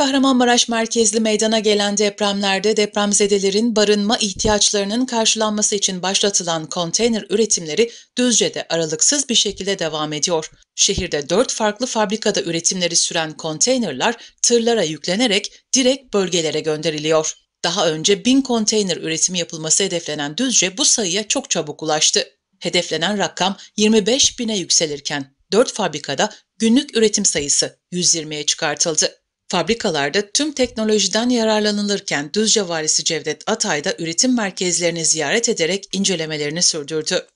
Kahramanmaraş merkezli meydana gelen depremlerde depremzedelerin barınma ihtiyaçlarının karşılanması için başlatılan konteyner üretimleri Düzce'de aralıksız bir şekilde devam ediyor. Şehirde dört farklı fabrikada üretimleri süren konteynerler tırlara yüklenerek direkt bölgelere gönderiliyor. Daha önce bin konteyner üretimi yapılması hedeflenen Düzce bu sayıya çok çabuk ulaştı. Hedeflenen rakam 25 bine yükselirken dört fabrikada günlük üretim sayısı 120'ye çıkartıldı. Fabrikalarda tüm teknolojiden yararlanılırken Düzce Valisi Cevdet Atay da üretim merkezlerini ziyaret ederek incelemelerini sürdürdü.